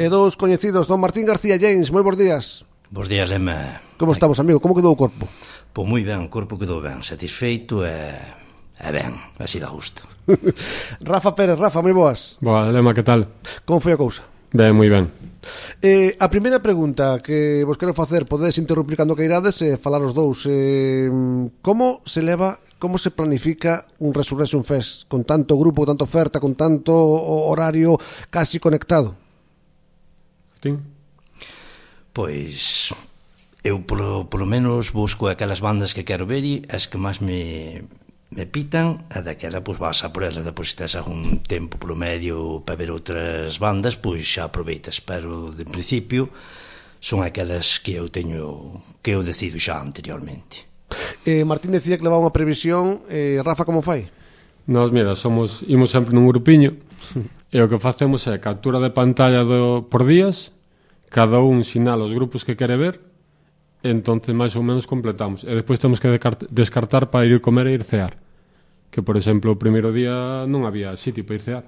E dous coñecidos, don Martín García James, moi bons días. Bos días, Lema. Como estamos, amigo? Como quedou o corpo? Pois moi ben, o corpo quedou ben, satisfeito e, e ben, así da gusto. Rafa Pérez, Rafa, moi boas. Boa, Lema, que tal? Como foi a cousa? Ben, moi ben. Eh, a primeira pregunta que vos quero facer, podedes interrumpir cando que irades e eh, falar os dous. Eh, como se leva como se planifica un Resurrection Fest con tanto grupo, tanto tanta oferta, con tanto horario casi conectado? Tin? Pois eu polo, polo menos busco aquelas bandas que quero ver e as que máis me, me pitan a daquela pois vas a por ela depois se tens algún tempo polo medio para ver outras bandas pois xa aproveitas pero de principio son aquelas que eu teño que eu decido xa anteriormente eh, Martín decía que levaba unha previsión eh, Rafa como fai? Nos, mira, somos imos sempre nun grupiño e o que facemos é captura de pantalla do, por días, cada un sinala os grupos que quere ver, entonces máis ou menos completamos. E despois temos que descartar para ir comer e ir cear. Que, por exemplo, o primeiro día non había sitio para ir cear.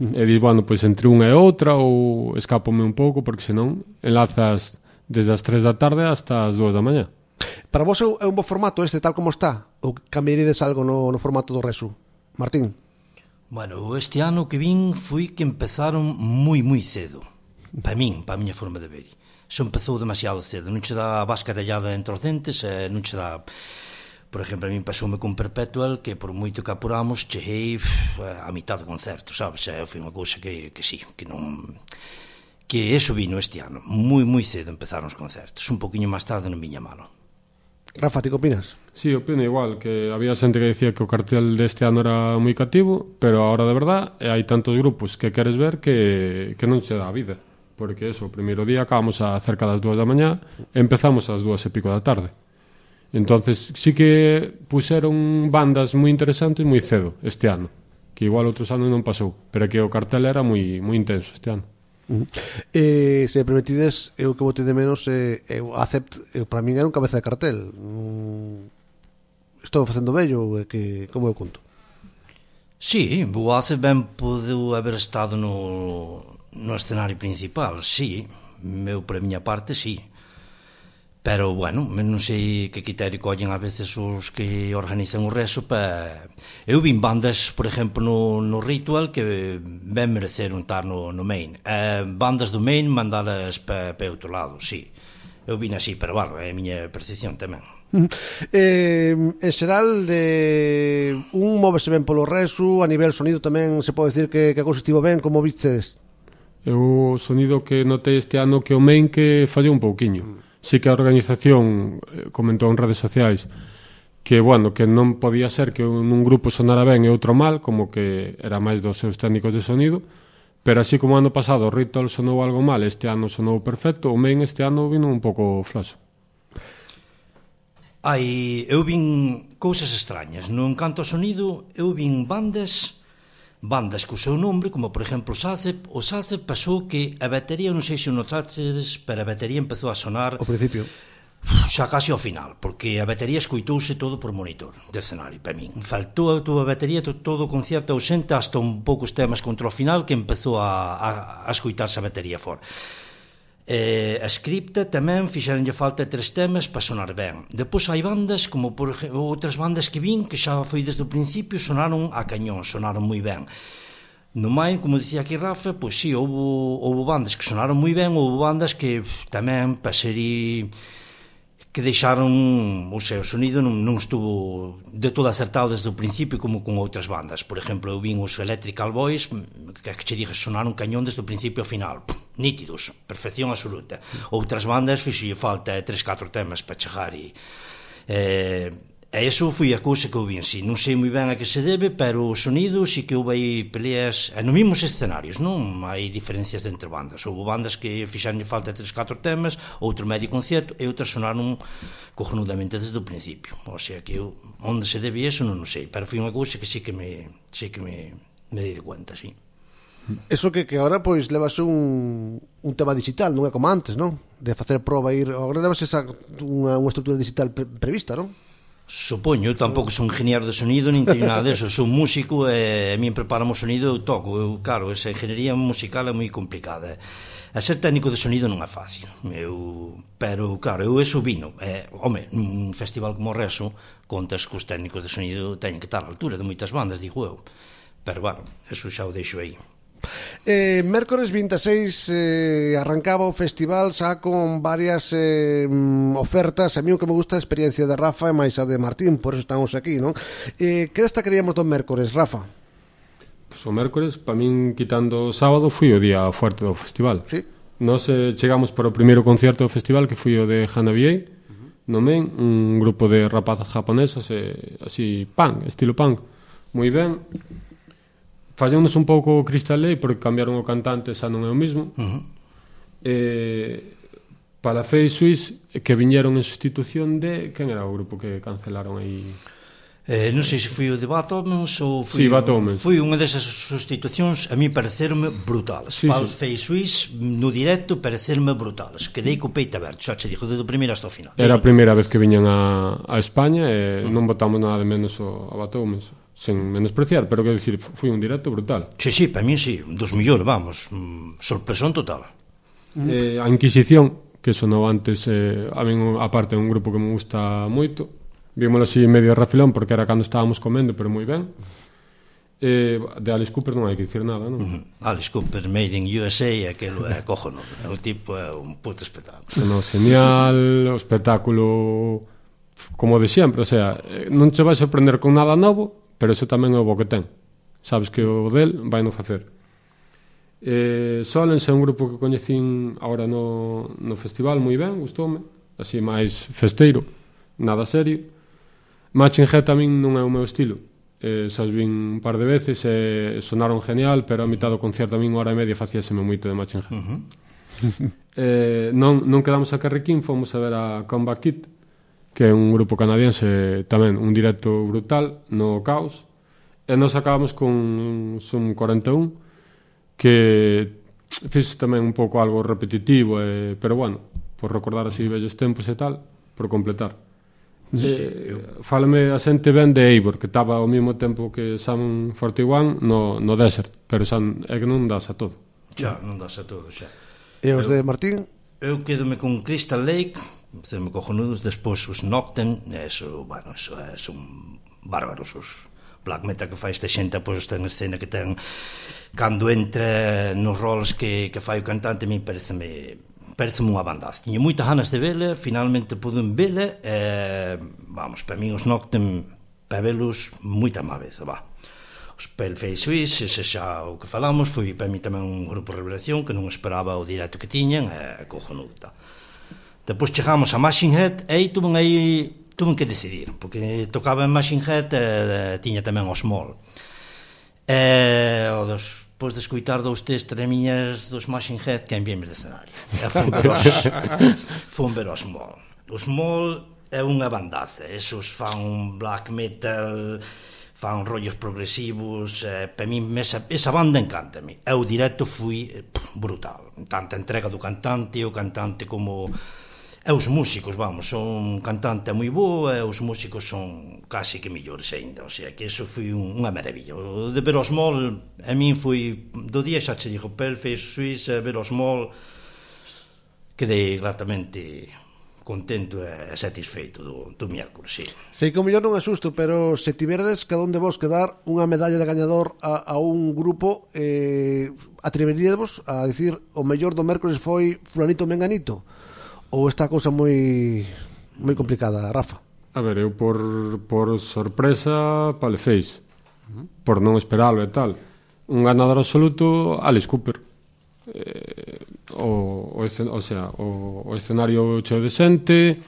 E dís, bueno, pois entre unha e outra ou escápome un pouco, porque senón enlazas desde as 3 da tarde hasta as 2 da mañá. Para vos é un bo formato este, tal como está? Ou cambiaríades algo no, no formato do Resu? Martín? Bueno, este ano que vin foi que empezaron moi moi cedo Para min, para a miña forma de ver Se empezou demasiado cedo Non che dá vasca tallada entre os dentes e Non che dá... Por exemplo, a min pasoume con Perpetual Que por moito que apuramos Chegei a mitad do concerto, sabes? E foi unha cousa que, que sí, que non que eso vino este ano, moi moi cedo empezaron os concertos, un poquinho máis tarde non viña malo. Rafa, ti que opinas? Sí, opino igual, que había xente que dicía que o cartel deste ano era moi cativo, pero a hora de verdad eh, hai tantos grupos que queres ver que, que non se dá a vida. Porque eso, o primeiro día acabamos a cerca das dúas da mañá, empezamos ás dúas e pico da tarde. Entonces, sí que puseron bandas moi interesantes moi cedo este ano, que igual outros anos non pasou, pero que o cartel era moi moi intenso este ano. Uh -huh. eh, se permitides, eu que botei de menos eh, eu acept, eu, para min era un cabeza de cartel mm, estou facendo bello que como eu conto Sí, Boace ben podeu haber estado no, no escenario principal, sí, meu para miña parte, sí pero bueno, non sei que criterio collen a veces os que organizan o rezo pa... eu vin bandas, por exemplo, no, no Ritual que ben mereceron estar no, no Main eh, bandas do Main mandalas pa, pa outro lado, sí eu vin así, pero bueno, é a miña percepción tamén eh, en xeral de un móvese ben polo resu a nivel sonido tamén se pode decir que, que a cousa estivo ben como vistes eu o sonido que notei este ano que o main que fallou un pouquiño mm sí que a organización eh, comentou en redes sociais que, bueno, que non podía ser que un, un grupo sonara ben e outro mal, como que era máis dos seus técnicos de sonido, pero así como ano pasado o Ritual sonou algo mal, este ano sonou perfecto, o Main este ano vino un pouco flaso. Ai, eu vin cousas extrañas. Non canto ao sonido, eu vin bandas bandas co seu nombre, como por exemplo o Sacep, o Sacep pasou que a batería, non sei se notaches, pero a batería empezou a sonar... Ao principio xa casi ao final, porque a batería escuitouse todo por monitor de escenario, para min. Faltou a túa batería todo o concierto ausente hasta un poucos temas contra o final que empezou a, a, a escuitarse a batería fora. Eh, a escripta tamén fixeronlle falta tres temas para sonar ben. Depois hai bandas como por outras bandas que vin que xa foi desde o principio sonaron a cañón, sonaron moi ben. No main, como dicía aquí Rafa, pois si, sí, houve, houve bandas que sonaron moi ben, houve bandas que pff, tamén pasarí que deixaron o seu sonido non, non estuvo de todo acertado desde o principio como con outras bandas. Por exemplo, eu vin os Electrical Boys, que que che dije sonaron cañón desde o principio ao final. Pum, nítidos, perfección absoluta. Outras bandas fixo falta 3, 4 temas para chegar e... Eh, E iso foi a cousa que eu en si, non sei moi ben a que se debe, pero o sonido si que houve aí peleas, e eh, no mismos escenarios, non hai diferencias entre bandas. Houve bandas que fixan falta tres, catro temas, outro medio concerto e outras sonaron cojonudamente desde o principio. O sea que eu, onde se debe eso non o sei, pero foi unha cousa que sí que me, sí que me, me dei de cuenta, sí. Eso que, que agora pois levas un, un tema digital, non é como antes, non? De facer prova ir, agora levas esa, unha, unha estrutura digital pre, prevista, non? Supoño, eu tampouco son ingeniero de sonido nin teño nada deso, son músico e a min preparamo sonido, e eu toco eu, claro, esa ingeniería musical é moi complicada a ser técnico de sonido non é fácil eu, pero claro, eu eso vino É, home, nun festival como Reso contas que os técnicos de sonido teñen que estar á altura de moitas bandas, digo eu pero bueno, eso xa o deixo aí Eh, mércores 26 eh, arrancaba o festival xa con varias eh, ofertas. A mí o que me gusta a experiencia de Rafa e máis a de Martín, por eso estamos aquí, non? Eh, que destacaríamos do mércores, Rafa? Pues o mércores, para min, quitando o sábado, fui o día fuerte do festival. Sí. Nos eh, chegamos para o primeiro concerto do festival, que foi o de Hanabiei, no men, un grupo de rapazas japonesas, eh, así, punk, estilo punk, moi ben, fallónnos un pouco o Lei porque cambiaron o cantante, xa non é o mesmo. Uh -huh. Eh, para Face Suiz que viñeron en sustitución de quen era o grupo que cancelaron aí Eh, non sei se foi o de Batomens ou foi, sí, Batomens. foi unha desas sustitucións a mí parecerme brutales. Sí, Pal sí. Fei Suís no directo parecerme brutales. Quedei co peito aberto, xa che dixo, desde o primeiro hasta o final. Era a primeira vez que viñan a, a España e uh -huh. non botamos nada de menos o, a Batomens sen menospreciar, pero quero dicir, foi un directo brutal. Sí, sí, para mí sí, un dos millóns, vamos, mm, sorpresón total. Eh, a Inquisición, que sonou antes, eh, a min aparte un grupo que me gusta moito, vimos así medio rafilón, porque era cando estábamos comendo, pero moi ben. Eh, de Alice Cooper non hai que dicir nada, non? Uh -huh. Alice Cooper, Made in USA, aquilo é cojono, é O tipo é un puto espectáculo. No, genial, o espectáculo como de sempre, o sea, eh, non che vai sorprender con nada novo, Pero eso tamén é o bo que ten. Sabes que o del vai non facer. Eh, Solens é un grupo que coñecín agora no, no festival moi ben, gustoume, así máis festeiro, nada serio. Matching Head tamén non é o meu estilo. Eh, sabes, vin un par de veces e eh, sonaron genial, pero a mitad do concerto a min hora e media facíaseme moito de Matching Head. Uh -huh. eh, non, non quedamos a Carrequín, fomos a ver a Comeback Kid, que é un grupo canadiense tamén un directo brutal no caos e nos acabamos con Sum 41 que fixe tamén un pouco algo repetitivo e, pero bueno, por recordar así vellos tempos e tal, por completar eh, fálame a xente ben de Eivor que estaba ao mesmo tempo que Sam 41 no, no desert pero xa é que non das a todo xa, non das a todo xa e os de Martín? eu quedome con Crystal Lake Cemos cojonudos, despois os Noctem, eso, bueno, eso é, son bárbaros os black metal que fai esta xente, pois ten escena que ten cando entra nos roles que, que fai o cantante, Me parece me parece unha bandaz Tiñe moitas ganas de vela, finalmente pude en vela, eh, vamos, para min os Noctem, para velos, moita má vez, va os Pelfei Suís, ese xa o que falamos, foi para mí tamén un grupo de revelación que non esperaba o directo que tiñan, e cojonuta. Depois chegamos a Machine Head e aí tuven, aí, tuven que decidir, porque tocaba en Machine Head e tiña tamén o Small. E, o dos, pois de escoitar dous tres tremiñas dos Machine Head que enviame de escenario. E fun ver os, fun ver os Small. Os Small é unha bandaza, esos fan un black metal, fan rollos progresivos, eh, para mí esa, esa banda encanta E Eu directo fui eh, brutal, tanta entrega do cantante, o cantante como E os músicos, vamos, son cantante moi boa e os músicos son casi que millores aínda, o sea, que eso foi un, unha maravilla. O de Verosmol, a min foi do día xa che dixo Pelfes, Suiza, Verosmol, quedei gratamente contento e satisfeito do, do miércoles, sí. Sei que o millor non é susto, pero se tiverdes cada un de vos que dar unha medalla de gañador a, a un grupo, eh, atreveríedvos a dicir o mellor do mércoles foi fulanito menganito? ou está a cousa moi moi complicada, Rafa? A ver, eu por, por sorpresa paleféis uh -huh. por non esperalo e tal un ganador absoluto Alice Cooper eh, o, o, escen, o, sea, o, o escenario cheo de xente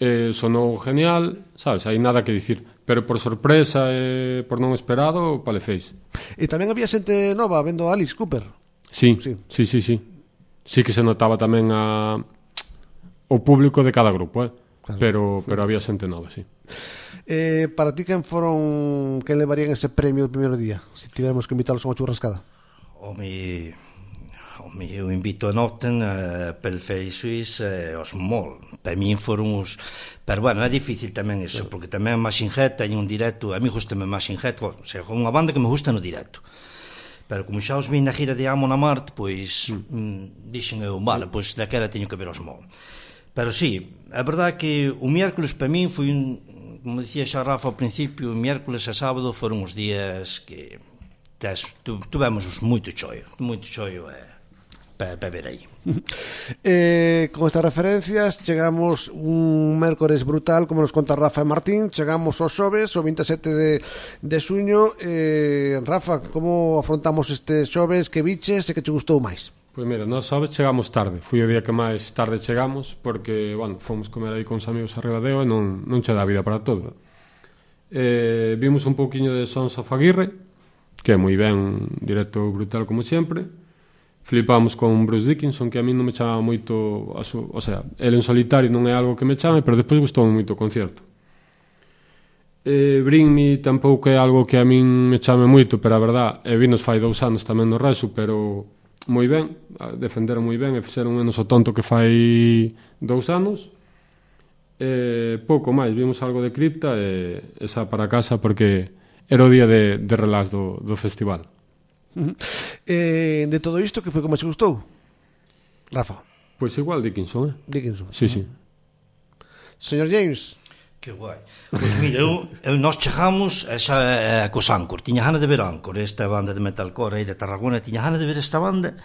eh, sonou genial sabes, hai nada que dicir pero por sorpresa e eh, por non esperado paleféis e tamén había xente nova vendo a Alice Cooper sí, sí, sí, sí, sí. sí que se notaba tamén a, o público de cada grupo, eh? Claro. Pero pero había xente nova, sí. Eh, para ti quen foron que levarían ese premio o primeiro día, se si tivéramos que invitalos a unha churrascada? O mi o mi eu invito a Norton eh, pel Feixuis eh, os Mol. Para min foron os pero bueno, é difícil tamén iso, porque tamén Machine Head teño un directo, a mi gustame Machine Head, o sea, unha banda que me gusta no directo. Pero como xa os vi na gira de Amon Marte, pois mm. mm. dixen eu, vale, pois daquela teño que ver os Mol. Pero sí, é verdade que o miércoles para min foi un, como dicía xa Rafa ao principio, o miércoles e sábado foron os días que tes, tu, tuvemos os moito choio, moito choio é eh, para pa ver aí. eh, con estas referencias chegamos un mércores brutal como nos conta Rafa e Martín chegamos ao xoves, o 27 de, de suño eh, Rafa, como afrontamos este xoves que biches e que te gustou máis? Pois mira, nós sabes chegamos tarde Fui o día que máis tarde chegamos Porque, bueno, fomos comer aí con os amigos a Ribadeo E non, non che dá vida para todo eh, Vimos un poquinho de Sons of Aguirre, Que é moi ben, directo brutal como sempre Flipamos con Bruce Dickinson Que a mí non me chamaba moito a su, O sea, ele en solitario non é algo que me chame Pero despois gustou moito o concerto eh, Bring Me tampouco é algo que a min me chame moito, pero a verdad, e eh, vinos fai dous anos tamén no Resu, pero moi ben, defenderon moi ben e fixeron menos o tonto que fai dous anos. E pouco máis, vimos algo de cripta e esa para casa porque era o día de, de relax do, do festival. Uh -huh. Eh, de todo isto, que foi como se gustou? Rafa. Pois igual Dickinson, eh? Dickinson. Sí, uh -huh. sí. Señor James, Que guai. Pois mira, eu, eu nós chegamos eh, xa eh, cos Ancor. tiña gana de ver Ancor, esta banda de metalcore aí de Tarragona, tiña gana de ver esta banda.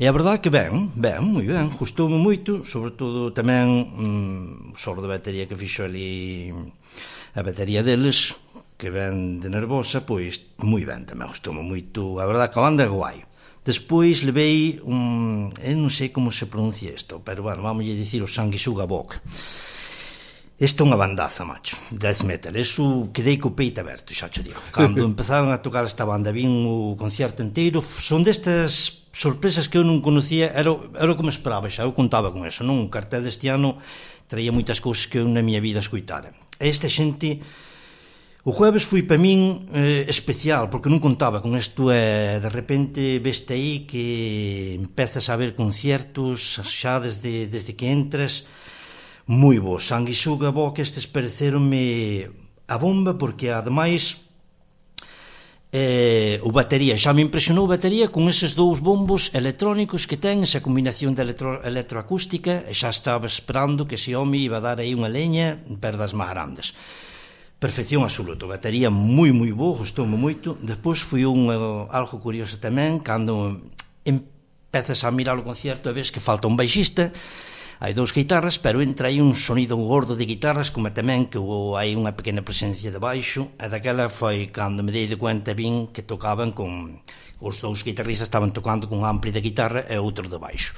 E a verdade que ben, ben, moi ben, Justou-me moito, sobre todo tamén mm, o solo de batería que fixo ali a batería deles, que ven de nervosa, pois moi ben tamén gostou-me moito, a verdade que a banda é guai. Despois levei un... Eu non sei como se pronuncia isto, pero bueno, vamos dicir o sanguisuga boca Isto é unha bandaza, macho, death metal. Eso quedei co peito aberto, xa che digo. Cando empezaron a tocar esta banda, vin o concerto inteiro. Son destas sorpresas que eu non conocía, era, era o que me esperaba xa, eu contaba con eso, non? Un cartel deste ano traía moitas cousas que eu na miña vida escoitara. E esta xente, o jueves foi para min eh, especial, porque non contaba con isto, eh, de repente veste aí que empezas a ver conciertos xa desde, desde que entras, moi bo, sanguisuga bo que estes pareceronme a bomba porque ademais eh, o batería, xa me impresionou o batería con eses dous bombos electrónicos que ten, esa combinación de electro, electroacústica, e xa estaba esperando que ese home iba a dar aí unha leña perdas máis grandes. Perfección absoluta, batería moi moi bo, gustoume moito. Despois foi un eh, algo curioso tamén cando empezas a mirar o concierto e ves que falta un baixista, hai dous guitarras, pero entra aí un sonido gordo de guitarras, como tamén que o, hai unha pequena presencia de baixo, e daquela foi cando me dei de cuenta vin que tocaban con os dous guitarristas estaban tocando con un ampli de guitarra e outro de baixo.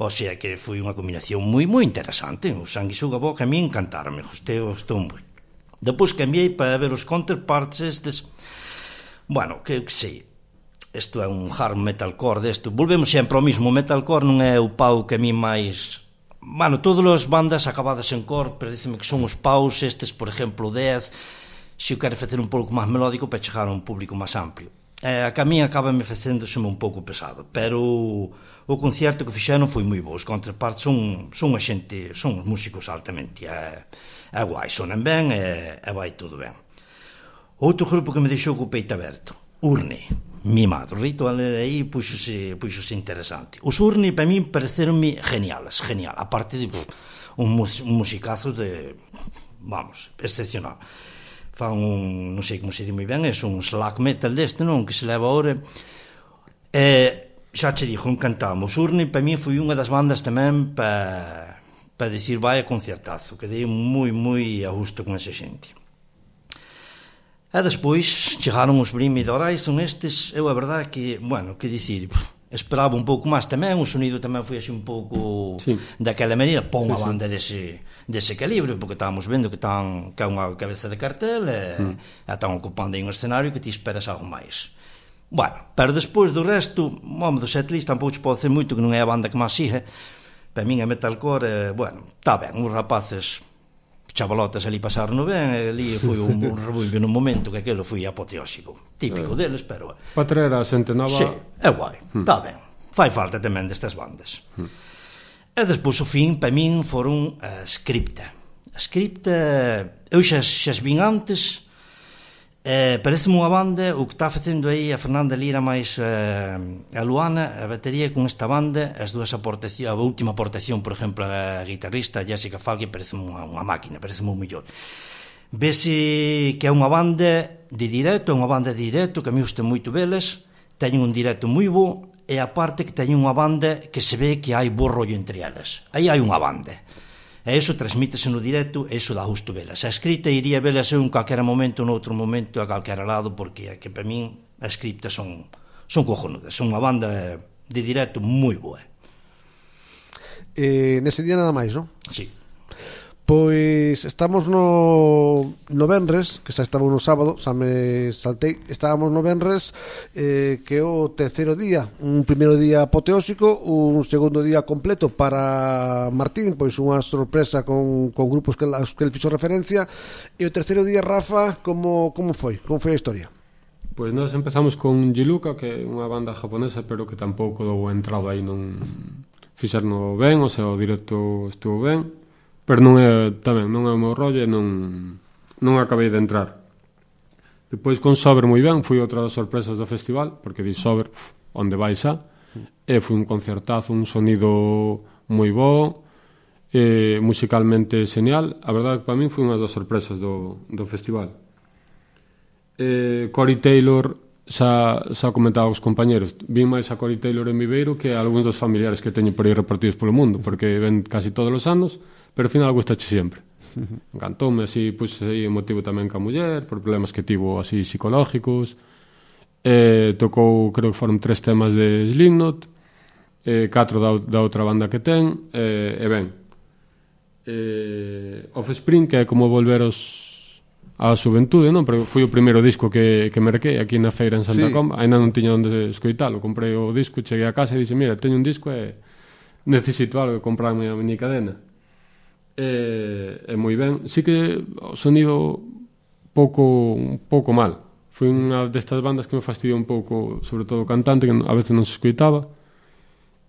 O sea que foi unha combinación moi moi interesante. O suga Boca a mí encantarme, gostei, os tumbos. Depois cambiei para ver os counterparts estes... Bueno, que, que sei, isto é un hard metalcore desto. Volvemos sempre ao mismo, metalcore non é o pau que a mí máis Bueno, todas as bandas acabadas en cor, pero díceme que son os paus, estes, por exemplo, 10, se o quero facer un pouco máis melódico para chegar a un público máis amplio. Eh, a camín acaba me facéndoseme un pouco pesado, pero o concerto que fixeron foi moi bo. Os contrapartes son, son a xente, son os músicos altamente. É, eh, é eh, guai, sonan ben e, e vai todo ben. Outro grupo que me deixou co peito aberto urni Mimado, de aí puxose, puxose interesante. Os urni para min pareceronme geniales, genial. A parte de un, mus, un musicazo de vamos, excepcional. Fan un, non sei como se di moi ben, é un slack metal deste, non, que se leva ahora. E xa che dixo, encantamos. Urni para min foi unha das bandas tamén para pa dicir vai a concertazo, quedei moi moi a gusto con esa xente. E despois chegaron os Brim Dorais, son estes, eu a verdade que, bueno, que dicir, esperaba un pouco máis tamén, o sonido tamén foi así un pouco sí. daquela maneira, pon unha sí, banda sí. dese, dese calibre, porque estábamos vendo que tan que é unha cabeza de cartel e, mm. están ocupando aí un escenario que ti esperas algo máis. Bueno, pero despois do resto, home, do setlist tampouco te pode ser moito que non é a banda que máis sigue. Para min é metalcore, bueno, está ben, os rapaces chavalotas ali pasaron ben, ali foi un, un rebuivo no momento que aquilo foi apoteóxico. Típico eh, deles, pero... Para traer a xente nova... Sí, é guai, está hmm. ben. Fai falta tamén destas bandas. Hmm. E despois o fin, para min, foron a Scripta. A Scripta, eu xa, xa vin antes, Eh, parece unha banda o que está facendo aí a Fernanda Lira máis eh, a Luana, a batería con esta banda, as dúas aportación, a última aportación, por exemplo, a guitarrista Jessica Falke parece unha, unha máquina, parece moi mellor. Vese que é unha banda de directo, é unha banda de directo que a mí gusta moito veles, teñen un directo moi bo, e aparte que teñen unha banda que se ve que hai bo rollo entre elas. Aí hai unha banda. E iso transmítese no directo, e iso dá gusto vela. Se a escrita iría vela se un calquera momento, noutro momento, a calquera lado, porque é que para min a escrita son, son cojonudas, son unha banda de directo moi boa. Eh, nese día nada máis, non? Sí. Pois estamos no, novenres, que xa estaba no sábado, xa me saltei, estábamos no venres eh, que o terceiro día, un primeiro día apoteósico, un segundo día completo para Martín, pois unha sorpresa con, con grupos que, que el fixo referencia, e o terceiro día, Rafa, como, como foi? Como foi a historia? Pois nós empezamos con Jiluka, que é unha banda japonesa, pero que tampouco dou entrado aí non no ben, o seu directo estuvo ben, Pero non é, tamén, non é o meu rollo e non, non acabei de entrar. Depois con Sober moi ben, foi outra das sorpresas do festival, porque di Sober, onde vai xa, e foi un concertazo, un sonido moi bo, eh, musicalmente genial. A verdade que para min foi unha das sorpresas do, do festival. Eh, Cory Taylor xa, xa comentaba aos compañeros, vin máis a Cory Taylor en Viveiro que a algúns dos familiares que teñen por aí repartidos polo mundo, porque ven casi todos os anos, pero ao final gustache sempre. Encantoume así, pois aí o motivo tamén ca muller, por problemas que tivo así psicológicos. Eh, tocou, creo que foron tres temas de Slipknot, eh, catro da, da outra banda que ten, eh, e ben. Eh, Offspring, que é como volver os, a xuventude, non? Pero foi o primeiro disco que, que merquei aquí na feira en Santa sí. Comba, ainda non tiña onde escoitalo, comprei o disco, cheguei a casa e dixe, mira, teño un disco e necesito algo, comprarme a miña cadena eh, é eh, moi ben. Sí que o sonido pouco un pouco mal. Foi unha destas bandas que me fastidiou un pouco, sobre todo o cantante, que a veces non se escoitaba.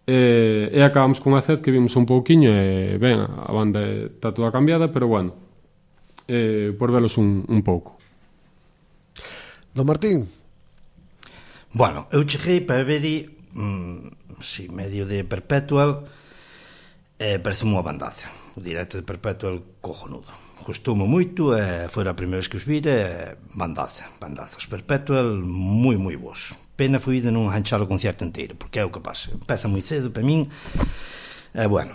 E, eh, e acabamos con a Zed que vimos un pouquiño e ben, a banda está toda cambiada, pero bueno, eh, por velos un, un pouco. Don Martín. Bueno, eu cheguei para ver mm, si, medio de Perpetual, eh, parece unha bandaza. O directo de Perpetual cojonudo. Costumo moito e foi a primeira vez que os vi e bandaza, bandaza. Os Perpetual moi moi vos. Pena foi de non arranchar o concerto inteiro, porque é o que pasa. Empeza moi cedo para min. E bueno,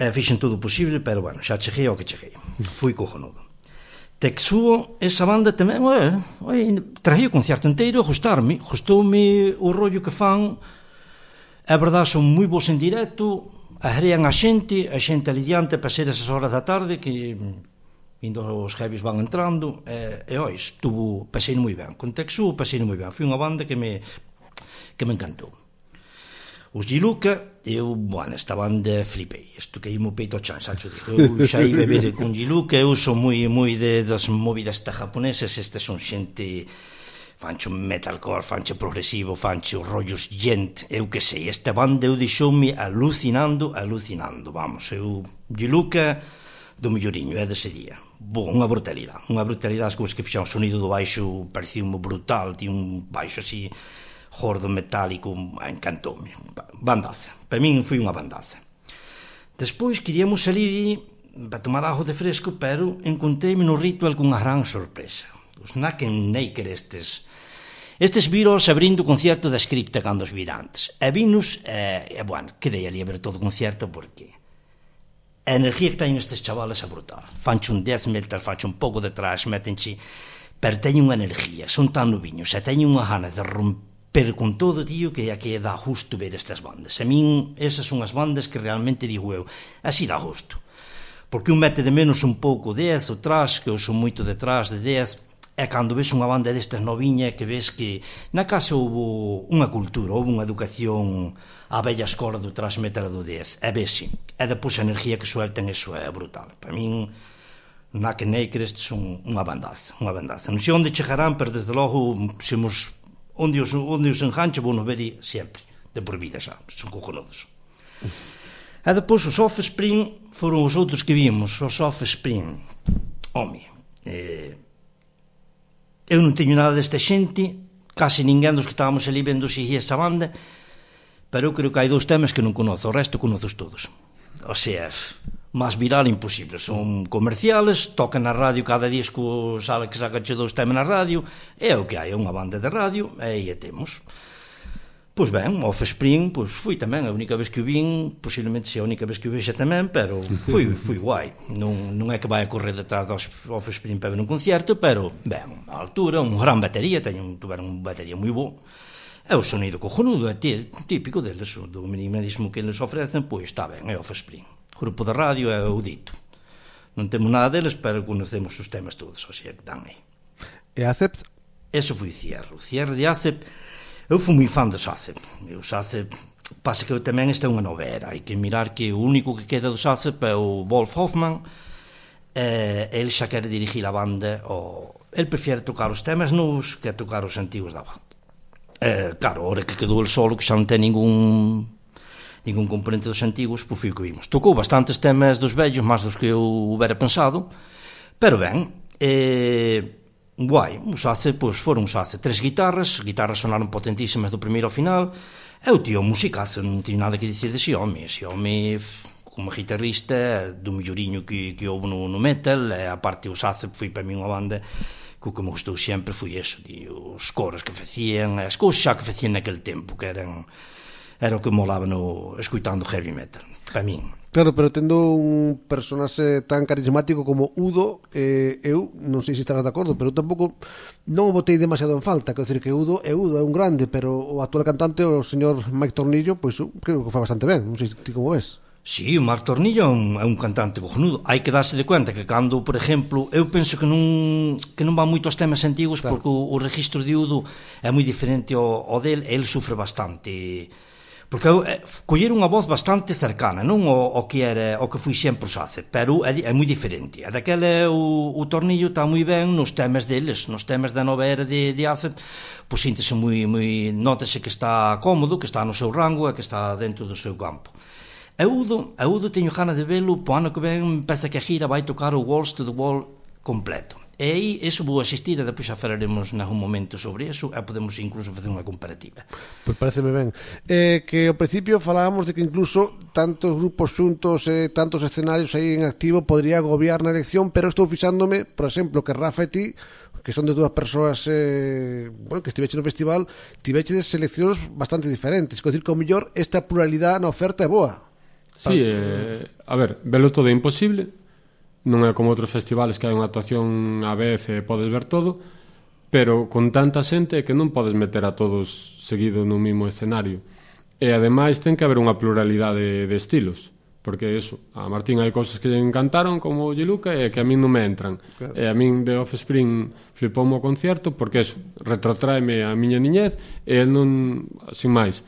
e fixen todo o posible, pero bueno, xa cheguei ao que cheguei. Fui cojonudo. Texuo, esa banda tamén, é, oi, traí o concerto inteiro, gustarme, gustoume o rollo que fan, é verdade, son moi bons en directo, arrean a xente, a xente ali diante para ser esas horas da tarde que vindo mm, os heavies van entrando e, e ois, tuvo, pasei moi ben con Texu pasei moi ben, foi unha banda que me que me encantou os Giluca, eu, bueno, esta banda flipei, isto que imo peito chan, Sancho dixo, eu xa aí beber con Giluca, eu son moi moi de das movidas ta japonesas estes son xente fancho metalcore, fancho progresivo, fancho rollos gent, eu que sei, esta banda eu deixoume alucinando, alucinando, vamos, eu Giluca do Melloriño, é dese día. Bo, unha brutalidade, unha brutalidade as cousas que fixaron, o sonido do baixo parecía un brutal, ti un baixo así jordo metálico, encantoume, bandaza, para min foi unha bandaza. Despois queríamos salir para tomar algo de fresco, pero encontrei-me no ritual cunha gran sorpresa. Os pois Naken estes. Estes viros abrindo o concierto da Scripta cando os virantes. E vinos, e, e bueno, quedei ali a ver todo o concierto porque a enerxía que teñen estes chavales é brutal. Fanche un 10 metal, fanche un pouco de trash, metenche, pero teñen unha enerxía, son tan noviños, e teñen unha gana de romper con todo, tío, que é que dá justo ver estas bandas. A min, esas son as bandas que realmente digo eu, así dá justo. Porque un mete de menos un pouco 10, o trash, que eu son moito detrás de 10, E cando ves unha banda destas noviñas que ves que na casa houbo unha cultura, houbo unha educación a bella escola do transmeter do 10 e vese, e depois a energía que suelten iso é brutal. Para min na que Nakers son unha bandaza, unha bandaza. Non sei onde chegarán, pero desde logo mos, onde os, onde os enganche vou nos ver sempre, de por vida xa, son cojonudos. E depois os Offspring foron os outros que vimos, os Offspring. Home, eh, eu non teño nada desta xente, case ninguén dos que estábamos ali vendo seguía esa banda, pero eu creo que hai dous temas que non conozo, o resto conozos todos. O sea, máis viral imposible. Son comerciales, tocan na radio cada disco, sale que saca che dous temas na radio, é o que hai, é unha banda de radio, e aí temos. Pois ben, o Fespring, pois fui tamén, a única vez que o vin, posiblemente se a única vez que o vexa tamén, pero fui, fui guai. Non, non é que vai a correr detrás do Fesprín para ver un concerto, pero, ben, a altura, un gran batería, teñen, tuveron un batería moi bo, É o sonido cojonudo, é típico deles, do minimalismo que eles ofrecen, pois está ben, é o Fesprín. Grupo de radio é o dito. Non temos nada deles, pero conocemos os temas todos, o xe dan aí. E Acept? Eso foi o cierre. O cierre de Acept Eu fui moi fan do Xace. O Xace pasa que tamén esta é unha novera. Hai que mirar que o único que queda do Xace é o Wolf Hoffman. Eh, el xa quer dirigir a banda o... El prefiere tocar os temas nus que tocar os antigos da banda. Eh, claro, ora que quedou el solo que xa non ten ningún ningún componente dos antigos, pois foi o que vimos. Tocou bastantes temas dos vellos, máis dos que eu hubera pensado, pero ben, eh, guai, usace, pois foron usace tres guitarras, guitarras sonaron potentísimas do primeiro ao final, e o tío musicazo, non tiño nada que dicir de Xiome, Xiome como guitarrista do melloriño que, que houve no, no metal, e a parte o Sace foi para min unha banda que o que me gostou sempre foi eso, de, os coros que facían, as cousas xa que facían naquele tempo, que eran era o que molaba no, escuitando heavy metal, para min. Claro, pero tendo un personaxe tan carismático como Udo, eh, eu non sei se estarás de acordo, pero tampouco non o botei demasiado en falta, quero dicir que Udo é Udo, é un grande, pero o actual cantante, o señor Mike Tornillo, pois pues, creo que foi bastante ben, non sei ti como ves. Sí, o Marc Tornillo é un, é un cantante cojonudo. Hai que darse de cuenta que cando, por exemplo, eu penso que non que non van moito aos temas antigos claro. porque o, o registro de Udo é moi diferente ao, ao del, el sufre bastante Porque eu eh, coller unha voz bastante cercana, non o, o que era o que fui sempre xace, pero é, é moi diferente. A daquela o, o tornillo está moi ben nos temas deles, nos temas da nova era de, de Acet, pois síntese moi, moi, nótese que está cómodo, que está no seu rango e que está dentro do seu campo. Eudo, Eudo teño gana de velo, po ano que ven, pese que a gira vai tocar o Walls to the Wall completo. E aí, eso vou asistir e depois xa falaremos nalgún momento sobre eso e podemos incluso facer unha comparativa. Pois pues pareceme ben. Eh, que ao principio falábamos de que incluso tantos grupos xuntos eh, tantos escenarios aí en activo podría agobiar na elección, pero estou fixándome, por exemplo, que Rafa e ti que son de dúas persoas eh, bueno, que estiveche no festival, de seleccións bastante diferentes. Quer dizer, que o mellor esta pluralidade na oferta é boa. Sí, eh, a ver, velo todo é imposible, non é como outros festivales que hai unha actuación a vez e podes ver todo, pero con tanta xente que non podes meter a todos seguido no mismo escenario. E ademais ten que haber unha pluralidade de estilos, porque eso, a Martín hai cousas que lle encantaron como Yeluca e que a min non me entran. Claro. E a min de Offspring flipou o concerto porque eso, retrotraeme a miña niñez e el non, sin máis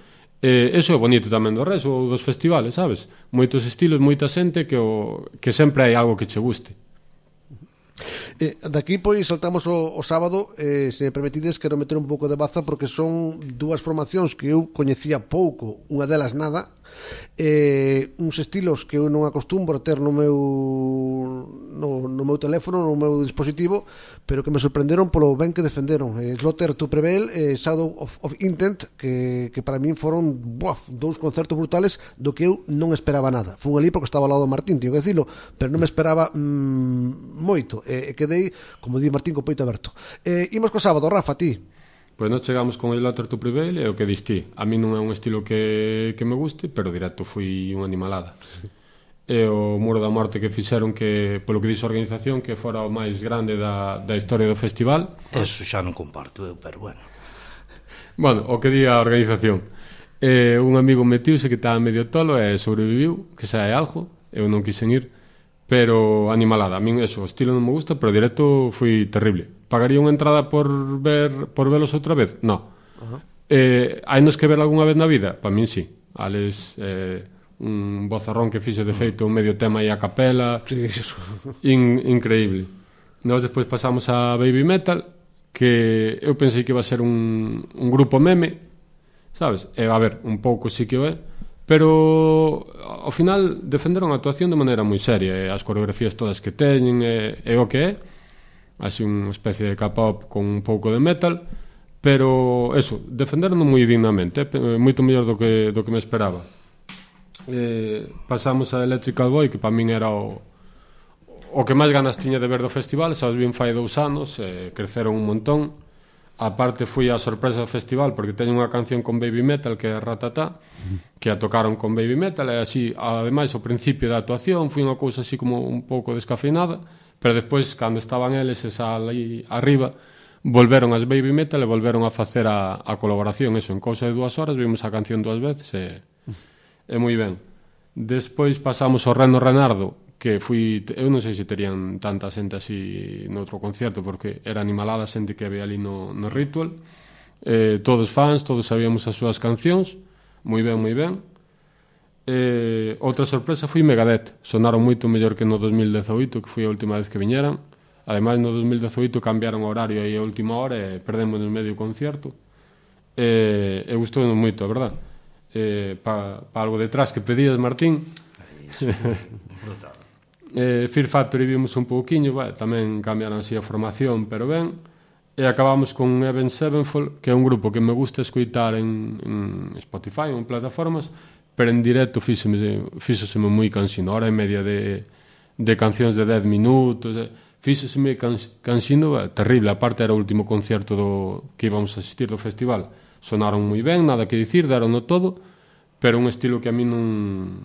Eh, eso é bonito tamén do res ou dos festivales, sabes? Moitos estilos, moita xente que, o, que sempre hai algo que che guste. Eh, daqui pois saltamos o, o sábado eh, Se me permitides quero meter un pouco de baza Porque son dúas formacións que eu coñecía pouco Unha delas nada eh, uns estilos que eu non acostumbro a ter no meu no, no meu teléfono, no meu dispositivo pero que me sorprenderon polo ben que defenderon eh, Slotter to Prevail e eh, Shadow of, of Intent que, que para min foron buaf, dous concertos brutales do que eu non esperaba nada fun ali porque estaba ao lado do Martín, tío que dicilo pero non me esperaba mm, moito e eh, quedei, como di Martín, co peito aberto eh, imos co sábado, Rafa, ti Pois nós chegamos con el Latter to Prevail e o que diste A mí non é un estilo que, que me guste, pero directo fui unha animalada. E o Muro da Morte que fixeron que, polo que dixo a organización, que fora o máis grande da, da historia do festival. Eso xa non comparto eu, pero bueno. Bueno, o que di a organización. E un amigo metiuse que estaba medio tolo e sobreviviu, que xa é algo, eu non quixen ir, pero animalada. A min eso, o estilo non me gusta, pero directo foi terrible pagaría unha entrada por ver por velos outra vez? No. Uh -huh. Eh, hai nos que ver algunha vez na vida? Para min sí. Ales eh, un bozarrón que fixe de mm. feito un medio tema e a capela sí, in, increíble nós despois pasamos a Baby Metal que eu pensei que iba a ser un, un grupo meme sabes? E, a ver, un pouco sí que o é pero ao final defenderon a actuación de maneira moi seria e as coreografías todas que teñen e, e o que é así unha especie de K-pop con un pouco de metal, pero eso, defenderno moi dignamente, eh, moito mellor do que, do que me esperaba. Eh, pasamos a Electrical Boy, que para min era o, o que máis ganas tiña de ver do festival, xa os vin fai dous anos, eh, creceron un montón, A parte foi a sorpresa do festival porque teñen unha canción con Baby Metal que é Ratatá, que a tocaron con Baby Metal e así, ademais, ao principio da actuación foi unha cousa así como un pouco descafeinada Pero despois, cando estaban eles esa ali arriba, volveron as Baby Metal e volveron a facer a, a colaboración, eso, en cousa de dúas horas, vimos a canción dúas veces e, e moi ben. Despois pasamos ao Reno Renardo, que fui, eu non sei se terían tanta xente así noutro concerto, porque era animalada a xente que había ali no, no Ritual, eh, todos fans, todos sabíamos as súas cancións, moi ben, moi ben, Eh, outra sorpresa foi Megadeth. Sonaron moito mellor que no 2018, que foi a última vez que viñeran. Ademais, no 2018 cambiaron o horario aí a última hora e perdemos no medio concerto. Eh, e gustou moito, a verdad. Eh, pa, pa algo detrás que pedías, Martín. brutal. eh, Fear Factory vimos un pouquiño, vai, tamén cambiaron así a formación, pero ben. E acabamos con Even Sevenfold, que é un grupo que me gusta escoitar en, en Spotify, en plataformas, pero en directo fíxoseme, fíxoseme moi cansino, hora e media de, de cancións de 10 minutos, eh, fíxoseme cansino, eh, terrible, aparte era o último concerto do que íbamos a asistir do festival, sonaron moi ben, nada que dicir, deron o todo, pero un estilo que a mí non...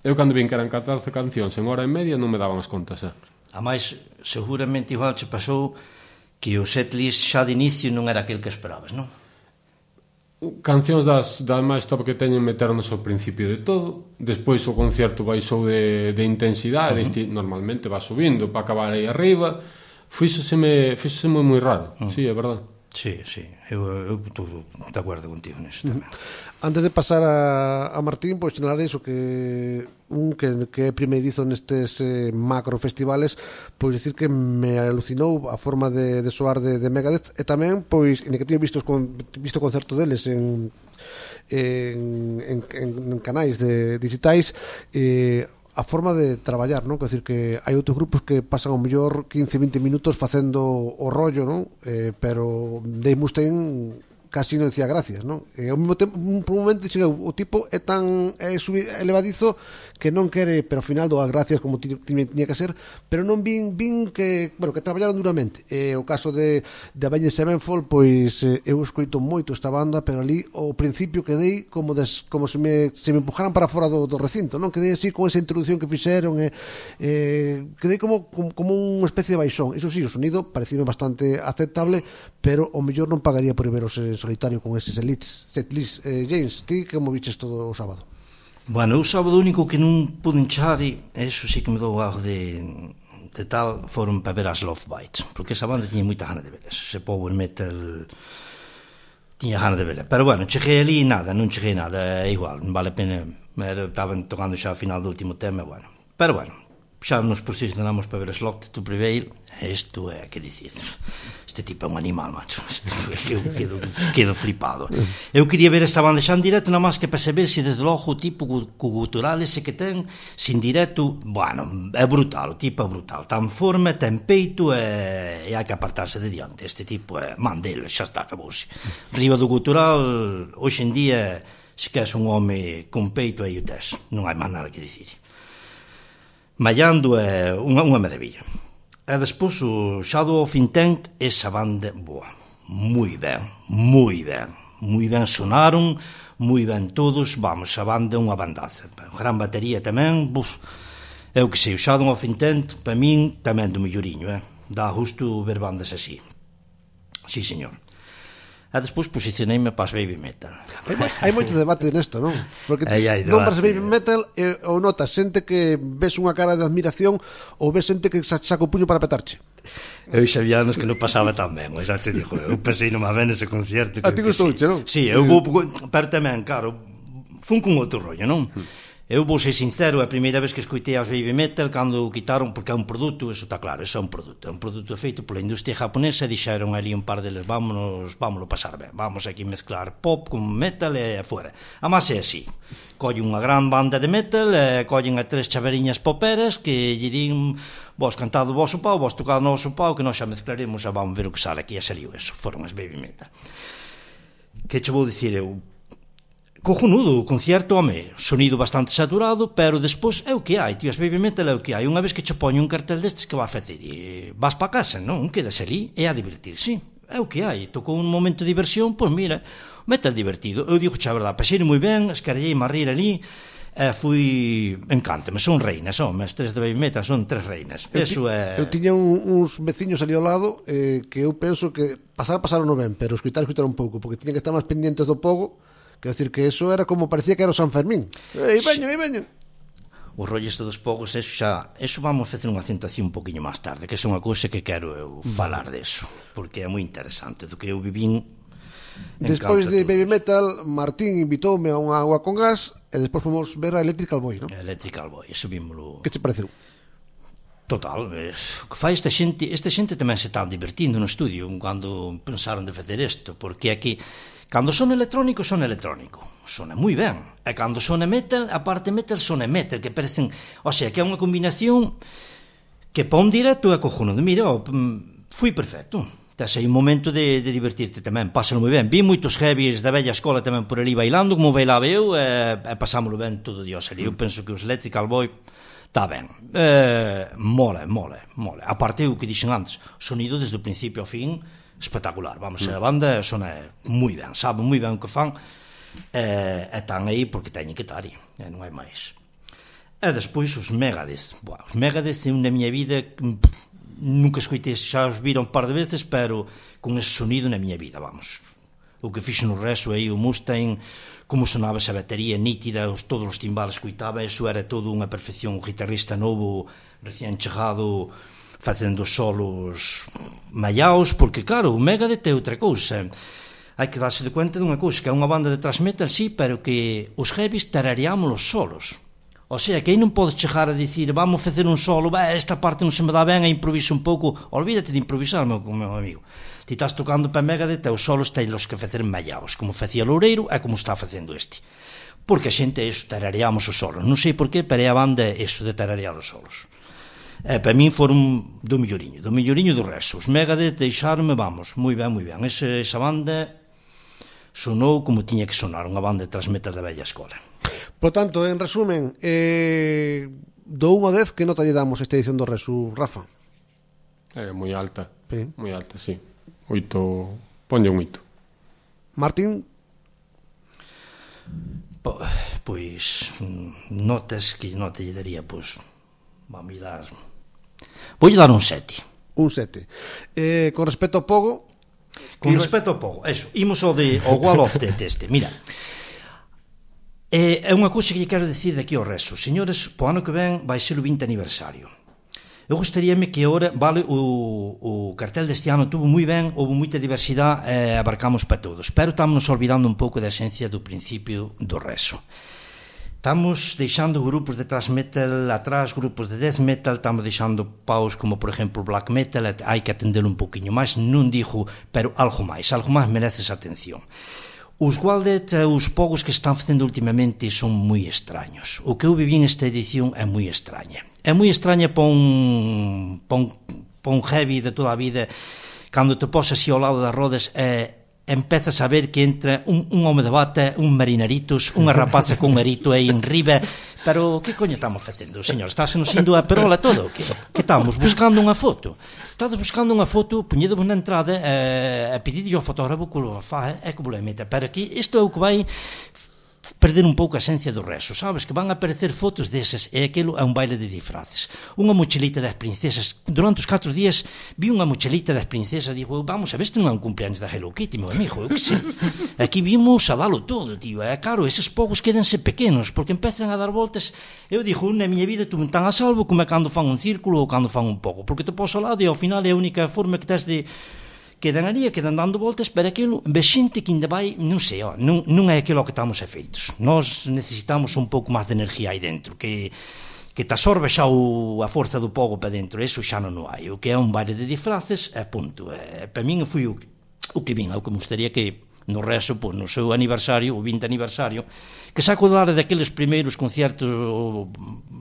Eu cando vin que eran 14 cancións en hora e media non me daban as contas, eh? A máis, seguramente igual che pasou que o setlist xa de inicio non era aquel que esperabas, non? cancións das, das máis top que teñen meternos ao principio de todo despois o concerto baixou de, de intensidade uh -huh. este normalmente va subindo para acabar aí arriba fíxoseme, fíxoseme moi raro uh -huh. sí, é verdade Sí, sí, eu, eu estou de acordo contigo nisso tamén. Antes de pasar a, a Martín, pois xinalar iso que un que, que é primeirizo nestes eh, macro festivales, pois dicir que me alucinou a forma de, de soar de, de Megadeth e tamén, pois, en que tiño visto, con, visto concerto deles en, en, en, en canais de digitais eh, a forma de traballar, non? Quer dizer que hai outros grupos que pasan ao mellor 15, 20 minutos facendo o rollo, non? Eh, pero Dave Mustaine casi non decía gracias, non? E ao mesmo tempo, por un momento, dixen, o tipo é tan é subi, elevadizo que non quere, pero ao final dou as gracias como tiña que ser, pero non vin vin que, bueno, que traballaron duramente. Eh, o caso de de Avenged Sevenfold, pois eh, eu escoito moito esta banda, pero ali ao principio quedei como des, como se me se me empujaran para fora do, do recinto, non? Quedei así con esa introducción que fixeron eh, eh quedei como, como como unha especie de baixón. Iso si, sí, o sonido parecime bastante aceptable, pero o mellor non pagaría por ver o solitario con eses elites, Setlist, eh, James, ti como viches todo o sábado? Bueno, eu sábado único que non pude enchar e eso sí que me dou algo de, de tal foron para ver as Love Bites porque esa banda tiña moita gana de ver ese power metal tiña gana de ver pero bueno, cheguei ali e nada non cheguei nada, é igual, non vale a pena estaban tocando xa a final do último tema bueno. pero bueno, xa nos posicionamos para ver Slot to Prevail isto é que dicir este tipo é un animal macho isto, eu quedo, quedo flipado eu queria ver esta banda xa en directo nada máis que para saber se desde logo o tipo cultural ese que ten sin directo bueno, é brutal, o tipo é brutal tan forma, tan peito e, e hai que apartarse de diante este tipo é mandel, xa está, acabouse riba do cultural hoxe en día se queres un home con peito aí o tes non hai máis nada que dicir Mallando é unha, unha maravilla. E despois o Shadow of Intent, esa banda, boa, moi ben, moi ben, moi ben sonaron, moi ben todos, vamos, a banda unha bandaza. Gran batería tamén, buf, é o que sei, o Shadow of Intent, para min, tamén do melloriño, eh? dá gusto ver bandas así. Sí, señor. E ah, despois posicionei-me para as baby metal. Hai, hai moito debate nisto, non? Porque hai, hai non para baby metal e, ou nota, xente que ves unha cara de admiración ou ves xente que saco puño para petarche. Eu xa vi anos que non pasaba tan ben, pois xa te dixo, eu pensei non má ben ese concierto. Que, A ti gustou, non? Sí, eu mm. vou, pero tamén, claro, fun con outro rollo, non? Mm. Eu vou ser sincero, é a primeira vez que escutei as Baby Metal cando o quitaron porque é un produto, eso está claro, eso é un produto, é un produto feito pola industria japonesa dixeron ali un par deles, vámonos, vámonos pasar ben, vamos aquí mezclar pop con metal e afuera. A máis é así, colle unha gran banda de metal, e collen a tres chaveriñas poperas que lle din vos cantado vos o pau, vos tocado o noso pau, que nós xa mezclaremos e vamos ver o que sale aquí, e saliu eso, foron as Baby Metal. Que che vou dicir eu, cojonudo o concierto, home, sonido bastante saturado, pero despois é o que hai, tío, as é o que hai. Unha vez que che poño un cartel destes que va a facer? E vas pa casa, non? Quedas ali e a divertirse. É o que hai, tocou un momento de diversión, pois mira, metal divertido. Eu digo, xa, verdad, pasei moi ben, escarallei má rir ali, e fui encántame, son reinas, son as tres de Baby Metal, son tres reinas. Eu Eso é Eu tiña un, uns veciños ali ao lado eh, que eu penso que pasar pasaron ben, pero escutar escutar un pouco, porque tiña que estar máis pendientes do pogo Quero dicir que eso era como parecía que era o San Fermín. E eh, veño, aí eh, veño. O rollo isto dos pogos, eso xa, eso vamos a facer unha acentuación un poquinho máis tarde, que é unha cousa que quero eu mm. falar deso, porque é moi interesante do que eu vivín Despois de Baby Metal, Martín invitoume a unha agua con gas e despois fomos ver a Electrical Boy, non? Electrical Boy, eso vímolo... Que te pareceu? Total, o que fai esta xente, esta xente tamén se está divertindo no estudio cando pensaron de facer isto, porque aquí Cando son electrónico, son electrónico. Sona moi ben. E cando sona metal, a parte metal, sona metal, que parecen... O sea, que é unha combinación que pa un directo é cojonudo. Mira, mm, fui perfecto. Tens aí un momento de, de divertirte tamén, pásalo moi ben. Vi moitos heavies da bella escola tamén por ali bailando, como bailaba eu, e, e pasámolo ben todo dios ali. Eu penso que os Electrical Boy está ben. E, eh, mole, mole, mole. A parte o que dixen antes, sonido desde o principio ao fin, espectacular. Vamos, mm. a banda son é moi ben, saben moi ben o que fan e, e tan aí porque teñen que estar aí, e non hai máis. E despois os Megadeth. Buah, os Megadeth na miña vida nunca escoitei, xa os viron un par de veces, pero con ese sonido na miña vida, vamos. O que fixo no resto aí o Mustang, como sonaba esa batería nítida, os todos os timbales coitaba, eso era todo unha perfección, un guitarrista novo, recién chegado, facendo solos maiaos, porque claro, o Megadeth é outra cousa. Hai que darse de cuenta dunha cousa, que é unha banda de transmetal, sí, pero que os heavies tarareamos os solos. O sea, que aí non podes chegar a dicir vamos facer un solo, bah, esta parte non se me dá ben, e improviso un pouco. Olvídate de improvisar, meu, meu amigo. Ti estás tocando para Megadeth e os solos los que facer mallaos, como facía Loureiro e como está facendo este. Porque a xente iso, tarareamos os solos. Non sei por que, pero é a banda iso de tararear os solos. E eh, para min foron do melloriño, do melloriño do resto. Os Megadeth deixarme, vamos, moi ben, moi ben. Ese, esa banda sonou como tiña que sonar, unha banda de transmetas da bella escola. Por tanto, en resumen, eh, do 1 a 10, que nota lle damos esta edición do Resu, Rafa? É eh, moi alta, sí. moi alta, sí. Oito, ponlle un oito. Martín? Po, pois, mm, notas que nota lle daría, pois, Vamos dar... a dar un 7. Un 7. Eh, con respecto ao Pogo... Con ibas... respecto ao Pogo, eso, imos ao, de, ao Wall of Death este. Mira, é, eh, é unha cousa que lle quero dicir daqui ao resto. Señores, po ano que ven vai ser o 20 aniversario. Eu gostaríame que ora, vale, o, o cartel deste ano tuvo moi ben, houve moita diversidade, eh, abarcamos para todos, pero estamos olvidando un pouco da esencia do principio do reso. Estamos deixando grupos de thrash metal atrás, grupos de death metal, estamos deixando paus como, por exemplo, black metal, hai que atender un poquinho máis, non dixo, pero algo máis, algo máis esa atención. Os Waldet, eh, os pogos que están facendo últimamente son moi extraños. O que eu vivi nesta edición é moi extraña. É moi extraña para un, para un, heavy de toda a vida, cando te posas así ao lado das rodas, é, eh, empezas a ver que entra un, un home de bata, un marinaritos, unha rapaza con marito aí en riba, pero que coño estamos facendo, señor? Estás nos indo a perola todo? Que, que estamos buscando unha foto? Estás buscando unha foto, poñedevos na entrada eh, a pedir ao fotógrafo que o faja eh, e que o meter. Pero aquí, isto é o que vai perder un pouco a esencia do reso, sabes? Que van a aparecer fotos deses e aquilo é un baile de disfraces. Unha mochilita das princesas. Durante os 4 días vi unha mochilita das princesas e digo, vamos a ver este non é un cumpleaños da Hello Kitty, meu amigo, eu que sei. Aquí vimos a dalo todo, tío. É caro, eses pogos quédense pequenos porque empezan a dar voltas. Eu digo, na miña vida tú tan a salvo como é cando fan un círculo ou cando fan un pouco, porque te poso ao lado e ao final é a única forma que tens de quedan ali e quedan dando voltas para aquilo ve xente que ainda vai, non sei, ó, non, non é aquilo que estamos efeitos. feitos nós necesitamos un pouco máis de enerxía aí dentro que que te absorbe xa o, a forza do pogo para dentro, eso xa non o hai. O que é un baile de disfraces, é punto. É, para min foi o, o que vin, o que gustaría que no reso, pois, no seu aniversario, o 20 aniversario, que se acordara daqueles primeiros concertos ou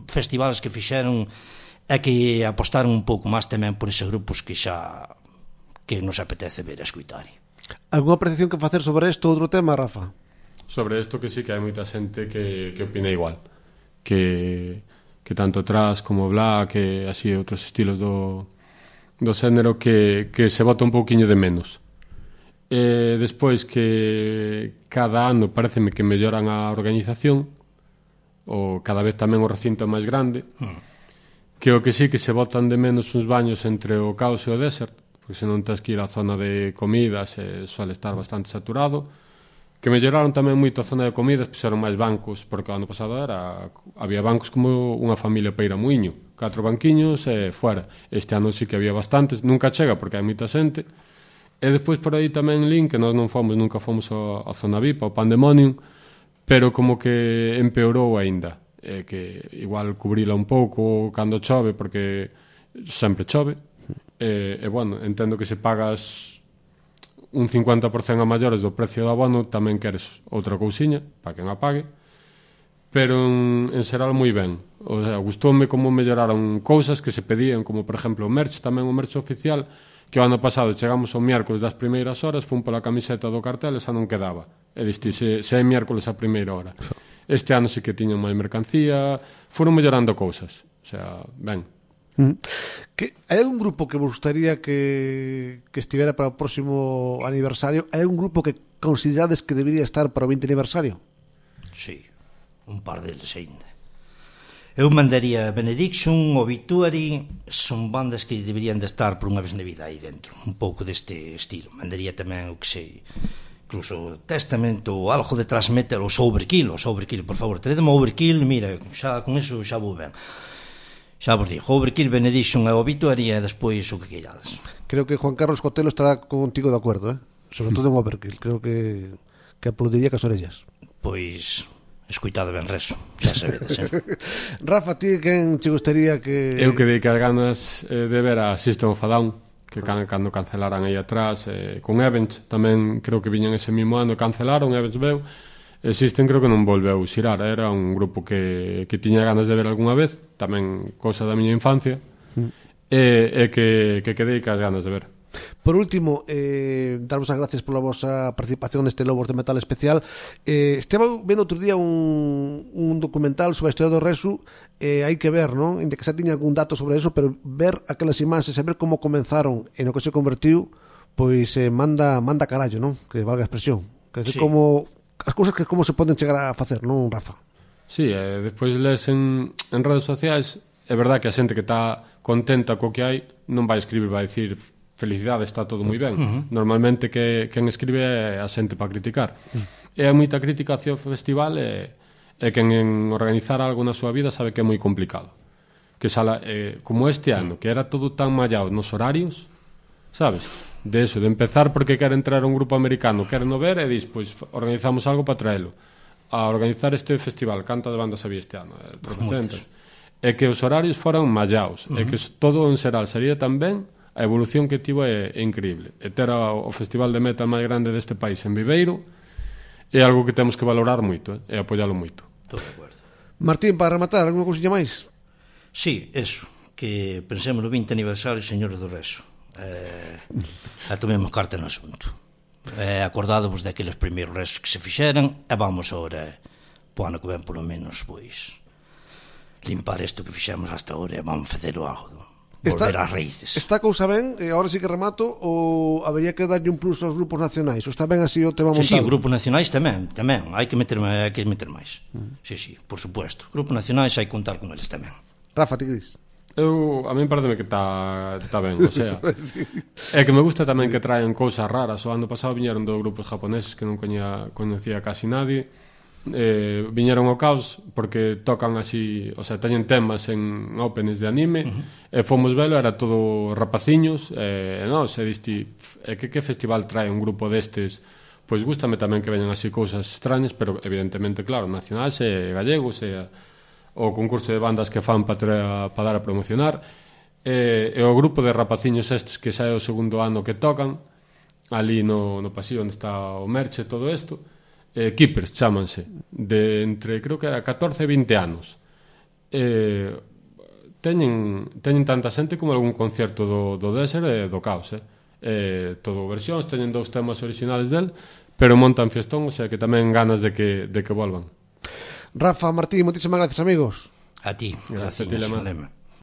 festivales que fixeron é que apostaron un pouco máis tamén por ese grupos que xa que nos apetece ver a escuitar. Algúna apreciación que facer sobre isto outro tema, Rafa? Sobre isto que sí que hai moita xente que, que opina igual. Que, que tanto tras como black que así outros estilos do, do xénero que, que se vota un pouquiño de menos. E despois que cada ano pareceme que melloran a organización ou cada vez tamén o recinto máis grande hmm. que o que sí que se botan de menos uns baños entre o caos e o desert porque senón tens que ir á zona de comidas e eh, suele estar bastante saturado que melloraron tamén moito a zona de comidas puxeron máis bancos porque o ano pasado era había bancos como unha familia peira muiño catro banquiños e eh, fuera este ano sí que había bastantes nunca chega porque hai moita xente e despois por aí tamén Lin que nós non fomos nunca fomos á zona VIP ao Pandemonium pero como que empeorou aínda eh, que igual cubrila un pouco cando chove porque sempre chove E, eh, e bueno, entendo que se pagas un 50% a maiores do precio do abono, tamén queres outra cousiña para que non a pague. Pero en, en xeral moi ben. O sea, gustoume como melloraron cousas que se pedían, como por exemplo o merch, tamén o merch oficial, que o ano pasado chegamos o miércoles das primeiras horas, fun pola camiseta do cartel e xa non quedaba. E diste, se, se é miércoles a primeira hora. Este ano sí que tiñan máis mercancía, foron mellorando cousas. O sea, ben, Mm. Que, hai algún grupo que vos gustaría que, que estivera para o próximo aniversario? Hai algún grupo que considerades que debería estar para o 20 aniversario? Sí, un par deles ainda. Eu mandaría Benediction, Obituary, son bandas que deberían de estar por unha vez na vida aí dentro, un pouco deste estilo. Mandaría tamén o que sei, incluso Testamento ou algo de Transmeter, ou Overkill, o Overkill, por favor, tredeme Overkill, mira, xa con eso xa vou ben xa vos digo, o Berquil Benedixon e o e despois o que queirades. Creo que Juan Carlos Cotelo estará contigo de acuerdo, eh? sobre todo en Overkill, creo que, que aplaudiría cas orellas. Pois, escuitado ben reso, xa se vede sempre. Rafa, ti quen che gustaría que... Eu que dei que as ganas eh, de ver a System of a Down, que can, cando cancelaran aí atrás, eh, con Evans, tamén creo que viñan ese mismo ano, cancelaron, Evans veu, Existen creo que non volve a xirar, era un grupo que, que tiña ganas de ver algunha vez, tamén cosa da miña infancia, mm. e, e que, que quedei cas ganas de ver. Por último, eh, darvos as gracias pola vosa participación neste Lobos de Metal especial. Eh, estaba vendo outro día un, un documental sobre a historia do Resu, eh, hai que ver, non? Inde que xa tiña algún dato sobre eso, pero ver aquelas imaxes e ver como comenzaron e no que se convertiu, pois eh, manda manda carallo, non? Que valga a expresión. Que sí. como as cousas que como se poden chegar a facer, non, Rafa? Sí, e despois les en, en redes sociais, é verdad que a xente que está contenta co que hai non vai escribir, vai dicir felicidade, está todo moi ben. Uh -huh. Normalmente que quen escribe é a xente para criticar. Uh -huh. E moita crítica hacia o festival e, e quen en organizar algo na súa vida sabe que é moi complicado. Que sala, eh, como este ano, que era todo tan mallado nos horarios, sabes? de eso, de empezar porque quer entrar un grupo americano, quer no ver e dis, pois organizamos algo para traelo. A organizar este festival, canta de bandas había este ano, E eh, que os horarios foran mallaos, uh -huh. e que todo en xeral sería tamén a evolución que tivo é, é increíble. E ter o, festival de metal máis grande deste país en Viveiro é algo que temos que valorar moito, eh, e apoialo moito. Todo de acuerdo. Martín, para rematar, alguna cousinha máis? Sí, eso, que pensemos no 20 aniversario, señores do Reso eh, e tomemos carta no asunto. Eh, acordadovos daqueles primeiros restos que se fixeran e vamos ahora, po ano que ven polo menos, pois, limpar isto que fixemos hasta ahora e vamos facer o algo. Está, volver ás raíces. Está cousa ben, e agora sí que remato, ou habería que darlle un plus aos grupos nacionais? Ou está ben así o tema montado? Sí, sí, grupos nacionais tamén, tamén, hai que meter, hai que meter máis. Uh -huh. Sí, sí, por supuesto. Grupos nacionais hai que contar con eles tamén. Rafa, ti que dices? Eu, a min me que está está ben, o sea. sí. É que me gusta tamén que traen cousas raras. O ano pasado viñeron dos grupos japoneses que non coñía, coñecía casi nadie. Eh, viñeron o caos porque tocan así, o sea, teñen temas en openes de anime uh -huh. e fomos velo, era todo rapaciños eh, non, se diste e que, que festival trae un grupo destes pois gústame tamén que veñan así cousas extrañas pero evidentemente, claro, nacionais e gallegos e o concurso de bandas que fan para, para dar a promocionar e, e o grupo de rapaciños estes que xa é o segundo ano que tocan ali no, no pasillo onde está o merche todo isto eh, Keepers chamanse de entre creo que era 14 e 20 anos eh, teñen, teñen tanta xente como algún concerto do, do Desert e do Caos eh? Eh, todo versións, teñen dous temas originales del pero montan fiestón, o sea que tamén ganas de que, de que volvan Rafa Martín, muchísimas gracias, amigos. A ti. Gracias,